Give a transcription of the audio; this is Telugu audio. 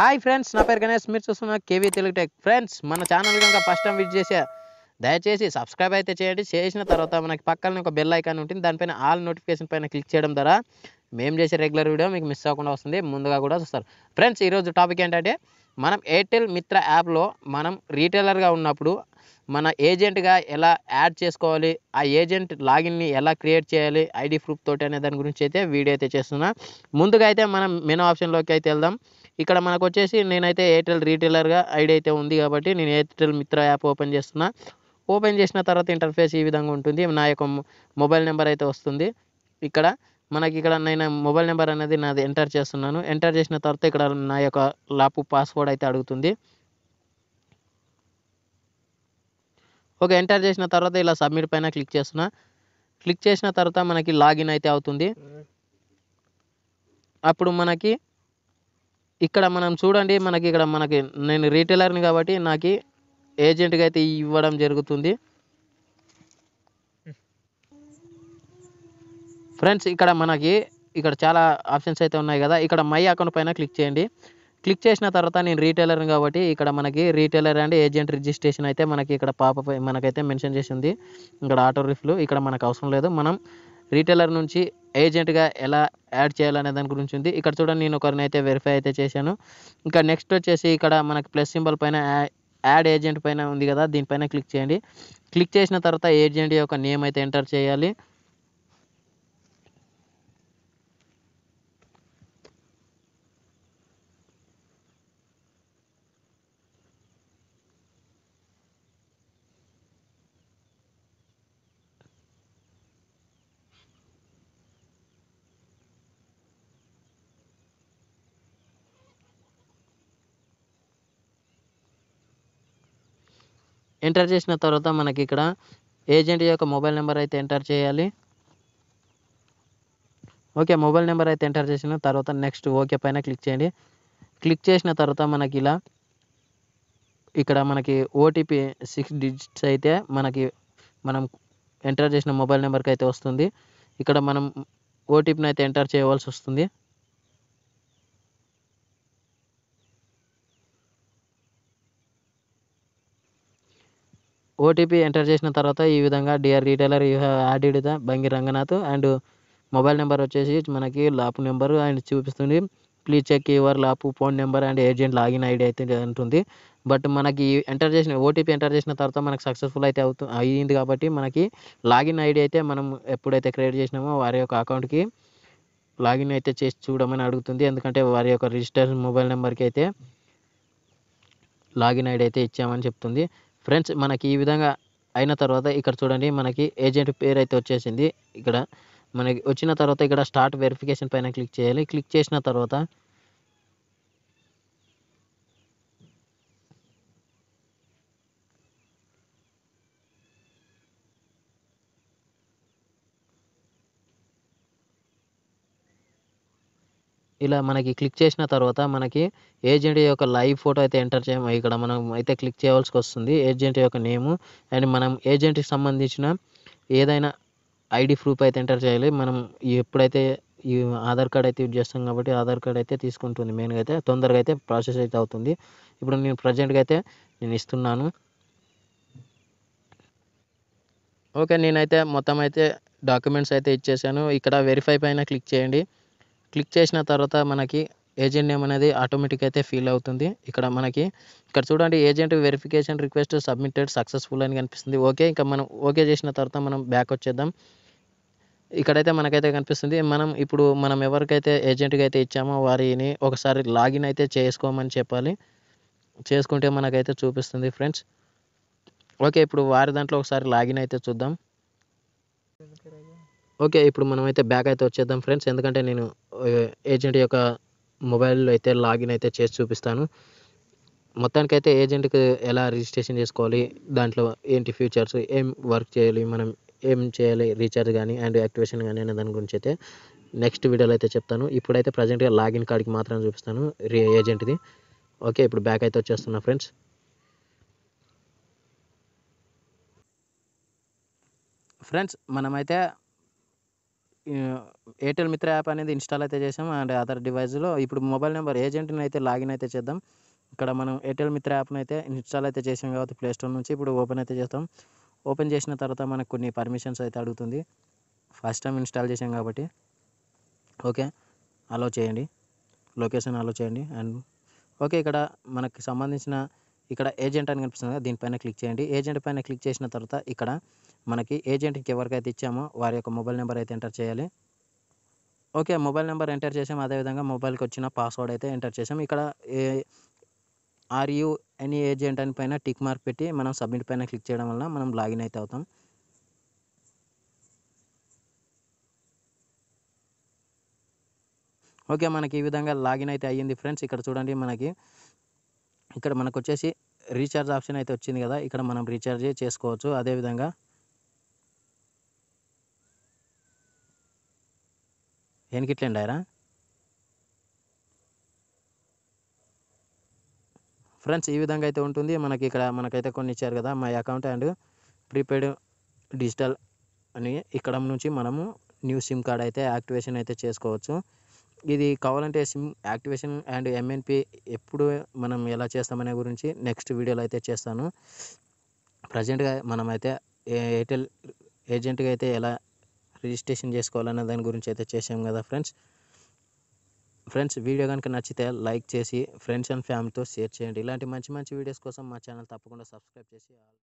హాయ్ ఫ్రెండ్స్ నా పేరు గణేష్ మీరు చూస్తున్న కేవీ తెలుగు టెక్ ఫ్రెండ్స్ మన ఛానల్ కనుక ఫస్ట్ టైం విజిట్ చేసే దయచేసి సబ్స్క్రైబ్ అయితే చేయండి చేసిన తర్వాత మనకి పక్కన ఒక బెల్ ఐకాన్ ఉంటుంది దానిపైన ఆల్ నోటిఫికేషన్ పైన క్లిక్ చేయడం ద్వారా మేము చేసే రెగ్యులర్ వీడియో మీకు మిస్ అవ్వకుండా వస్తుంది ముందుగా కూడా చూస్తారు ఫ్రెండ్స్ ఈరోజు టాపిక్ ఏంటంటే మనం ఎయిర్టెల్ మిత్ర యాప్లో మనం రీటైలర్గా ఉన్నప్పుడు మన ఏజెంట్గా ఎలా యాడ్ చేసుకోవాలి ఆ ఏజెంట్ లాగిన్ని ఎలా క్రియేట్ చేయాలి ఐడి ప్రూఫ్ తోటి అనే దాని గురించి అయితే వీడియో అయితే చేస్తున్నా ముందుగా అయితే మనం మెనూ ఆప్షన్లోకి అయితే వెళ్దాం ఇక్కడ మనకు వచ్చేసి నేనైతే ఎయిర్టెల్ రీటైలర్గా ఐడి అయితే ఉంది కాబట్టి నేను ఎయిర్టెల్ మిత్ర యాప్ ఓపెన్ చేస్తున్నా ఓపెన్ చేసిన తర్వాత ఇంటర్ఫేస్ ఈ విధంగా ఉంటుంది నా యొక్క మొబైల్ నెంబర్ అయితే వస్తుంది ఇక్కడ మనకి ఇక్కడ నేను మొబైల్ నెంబర్ అనేది నాది ఎంటర్ చేస్తున్నాను ఎంటర్ చేసిన తర్వాత ఇక్కడ నా యొక్క లాపు పాస్వర్డ్ అయితే అడుగుతుంది ఓకే ఎంటర్ చేసిన తర్వాత ఇలా సబ్మిట్ పైన క్లిక్ చేస్తున్నా క్లిక్ చేసిన తర్వాత మనకి లాగిన్ అయితే అవుతుంది అప్పుడు మనకి ఇక్కడ మనం చూడండి మనకి ఇక్కడ మనకి నేను రీటైలర్ని కాబట్టి నాకు ఏజెంట్గా అయితే ఇవ్వడం జరుగుతుంది ఫ్రెండ్స్ ఇక్కడ మనకి ఇక్కడ చాలా ఆప్షన్స్ అయితే ఉన్నాయి కదా ఇక్కడ మై అకౌంట్ పైన క్లిక్ చేయండి క్లిక్ చేసిన తర్వాత నేను రీటైలర్ని కాబట్టి ఇక్కడ మనకి రీటైలర్ అండ్ ఏజెంట్ రిజిస్ట్రేషన్ అయితే మనకి ఇక్కడ పాప మనకైతే మెన్షన్ చేసింది ఇక్కడ ఆటో రిఫ్లు ఇక్కడ మనకు అవసరం లేదు మనం రీటైలర్ నుంచి ఏజెంట్గా ఎలా యాడ్ చేయాలనే దాని గురించి ఉంది ఇక్కడ చూడండి నేను ఒకరిని అయితే వెరిఫై అయితే చేశాను ఇంకా నెక్స్ట్ వచ్చేసి ఇక్కడ మనకి ప్లస్ సింబల్ పైన యాడ్ ఏజెంట్ పైన ఉంది కదా దీనిపైన క్లిక్ చేయండి క్లిక్ చేసిన తర్వాత ఏజెంట్ యొక్క నేమ్ అయితే ఎంటర్ చేయాలి ఎంటర్ చేసిన తర్వాత మనకి ఇక్కడ ఏజెంట్ యొక్క మొబైల్ నెంబర్ అయితే ఎంటర్ చేయాలి ఓకే మొబైల్ నెంబర్ అయితే ఎంటర్ చేసిన తర్వాత నెక్స్ట్ ఓకే పైన క్లిక్ చేయండి క్లిక్ చేసిన తర్వాత మనకి ఇలా ఇక్కడ మనకి ఓటీపీ సిక్స్ డిజిట్స్ అయితే మనకి మనం ఎంటర్ చేసిన మొబైల్ నెంబర్కి అయితే వస్తుంది ఇక్కడ మనం ఓటీపీని అయితే ఎంటర్ చేయవలసి వస్తుంది ఓటీపీ ఎంటర్ చేసిన తర్వాత ఈ విధంగా dear retailer you have added the Bangi Ranganath and mobile number వచ్చేసి మనకి లాప్ నెంబర్ అండ్ చూపిస్తుంది please check your LAPU phone number and agent login ID అయితే ఉంటుంది బట్ మనకి ఎంటర్ చేసిన ఓటీపీ ఎంటర్ చేసిన తర్వాత మనకు సక్సెస్ఫుల్ అయితే అవుతు అయ్యింది కాబట్టి మనకి లాగిన్ ఐడి అయితే మనం ఎప్పుడైతే క్రియేట్ చేసినామో వారి యొక్క అకౌంట్కి లాగిన్ అయితే చేసి చూడమని అడుగుతుంది ఎందుకంటే వారి యొక్క రిజిస్టర్ మొబైల్ నెంబర్కి అయితే లాగిన్ ఐడి అయితే ఇచ్చామని చెప్తుంది ఫ్రెండ్స్ మనకి ఈ విధంగా అయిన తర్వాత ఇక్కడ చూడండి మనకి ఏజెంట్ పేరు అయితే వచ్చేసింది ఇక్కడ మనకి వచ్చిన తర్వాత ఇక్కడ స్టార్ట్ వెరిఫికేషన్ పైన క్లిక్ చేయాలి క్లిక్ చేసిన తర్వాత ఇలా మనకి క్లిక్ చేసిన తర్వాత మనకి ఏజెంట్ యొక్క లైవ్ ఫోటో అయితే ఎంటర్ చేయము ఇక్కడ మనం అయితే క్లిక్ చేయవలసి వస్తుంది ఏజెంట్ యొక్క నేము అండ్ మనం ఏజెంట్కి సంబంధించిన ఏదైనా ఐడి ప్రూఫ్ అయితే ఎంటర్ చేయాలి మనం ఎప్పుడైతే ఈ ఆధార్ కార్డ్ అయితే యూజ్ చేస్తాం కాబట్టి ఆధార్ కార్డ్ అయితే తీసుకుంటుంది మెయిన్గా అయితే తొందరగా అయితే ప్రాసెస్ అయితే అవుతుంది ఇప్పుడు నేను ప్రజెంట్గా అయితే నేను ఇస్తున్నాను ఓకే నేనైతే మొత్తం అయితే డాక్యుమెంట్స్ అయితే ఇచ్చేసాను ఇక్కడ వెరిఫై పైన క్లిక్ చేయండి క్లిక్ చేసిన తర్వాత మనకి ఏజెంట్ నేమ్ అనేది ఆటోమేటిక్ అయితే ఫీల్ అవుతుంది ఇక్కడ మనకి ఇక్కడ చూడండి agent verification request submitted successful అని కనిపిస్తుంది ఓకే ఇంకా మనం ఓకే చేసిన తర్వాత మనం బ్యాక్ వచ్చేద్దాం ఇక్కడైతే మనకైతే కనిపిస్తుంది మనం ఇప్పుడు మనం ఎవరికైతే ఏజెంట్గా అయితే ఇచ్చామో వారిని ఒకసారి లాగిన్ అయితే చేసుకోమని చెప్పాలి చేసుకుంటే మనకైతే చూపిస్తుంది ఫ్రెండ్స్ ఓకే ఇప్పుడు వారి దాంట్లో ఒకసారి లాగిన్ అయితే చూద్దాం ఓకే ఇప్పుడు మనమైతే బ్యాక్ అయితే వచ్చేద్దాం ఫ్రెండ్స్ ఎందుకంటే నేను ఏజెంట్ యొక్క మొబైల్లో అయితే లాగిన్ అయితే చేసి చూపిస్తాను మొత్తానికి అయితే ఏజెంట్కి ఎలా రిజిస్ట్రేషన్ చేసుకోవాలి దాంట్లో ఏంటి ఫీచర్స్ ఏం వర్క్ చేయాలి మనం ఏం చేయాలి రీఛార్జ్ కానీ అండ్ యాక్టివేషన్ కానీ అనే దాని గురించి అయితే నెక్స్ట్ వీడియోలో అయితే చెప్తాను ఇప్పుడైతే ప్రజెంట్గా లాగిన్ కార్డ్కి మాత్రం చూపిస్తాను రీ ఏజెంట్ది ఓకే ఇప్పుడు బ్యాక్ అయితే వచ్చేస్తున్నా ఫ్రెండ్స్ ఫ్రెండ్స్ మనమైతే ఎయిర్టెల్ మిత్ర యాప్ అనేది ఇన్స్టాల్ అయితే చేసాం అండ్ అదర్ డివైస్లో ఇప్పుడు మొబైల్ నెంబర్ ఏజెంట్ని అయితే లాగిన్ అయితే చేద్దాం ఇక్కడ మనం ఎయిర్టెల్ మిత్ర యాప్ని అయితే ఇన్స్టాల్ అయితే చేసాం కాబట్టి ప్లేస్టోర్ నుంచి ఇప్పుడు ఓపెన్ అయితే చేస్తాం ఓపెన్ చేసిన తర్వాత మనకు కొన్ని పర్మిషన్స్ అయితే అడుగుతుంది ఫస్ట్ టైం ఇన్స్టాల్ చేసాం కాబట్టి ఓకే అలో చేయండి లొకేషన్ అలో చేయండి అండ్ ఓకే ఇక్కడ మనకు సంబంధించిన ఇక్కడ ఏజెంట్ అని కనిపిస్తుంది కదా దీనిపైన క్లిక్ చేయండి ఏజెంట్ పైన క్లిక్ చేసిన తర్వాత ఇక్కడ మనకి ఏజెంట్కి ఎవరికైతే ఇచ్చామో వారి యొక్క మొబైల్ నెంబర్ అయితే ఎంటర్ చేయాలి ఓకే మొబైల్ నెంబర్ ఎంటర్ చేసాం అదేవిధంగా మొబైల్కి వచ్చిన పాస్వర్డ్ అయితే ఎంటర్ చేసాం ఇక్కడ ఏ ఆర్యు ఎనీ ఏజెంట్ అని పైన టిక్ మార్క్ పెట్టి మనం సబ్మిట్ పైన క్లిక్ చేయడం వల్ల మనం లాగిన్ అయితే అవుతాం ఓకే మనకి ఈ విధంగా లాగిన్ అయితే అయ్యింది ఫ్రెండ్స్ ఇక్కడ చూడండి మనకి ఇక్కడ మనకు వచ్చేసి రీఛార్జ్ ఆప్షన్ అయితే వచ్చింది కదా ఇక్కడ మనం రీఛార్జ్ చేసుకోవచ్చు అదేవిధంగా ఎనికిట్లండి ఆయన ఫ్రెండ్స్ ఈ విధంగా అయితే ఉంటుంది మనకి ఇక్కడ మనకైతే కొన్ని ఇచ్చారు కదా my account and prepaid digital అని ఇక్కడ నుంచి మనము న్యూ సిమ్ కార్డ్ అయితే యాక్టివేషన్ అయితే చేసుకోవచ్చు ఇది కావాలంటే సిమ్ యాక్టివేషన్ అండ్ ఎంఎన్పి ఎప్పుడు మనం ఎలా చేస్తామనే గురించి నెక్స్ట్ వీడియోలో అయితే చేస్తాను ప్రజెంట్గా మనమైతే ఎయిర్టెల్ ఏజెంట్గా అయితే ఎలా రిజిస్ట్రేషన్ చేసుకోవాలనే దాని గురించి అయితే చేసాం కదా ఫ్రెండ్స్ ఫ్రెండ్స్ వీడియో కనుక నచ్చితే లైక్ చేసి ఫ్రెండ్స్ అండ్ ఫ్యామిలీతో షేర్ చేయండి ఇలాంటి మంచి మంచి వీడియోస్ కోసం మా ఛానల్ తప్పకుండా సబ్స్క్రైబ్ చేసి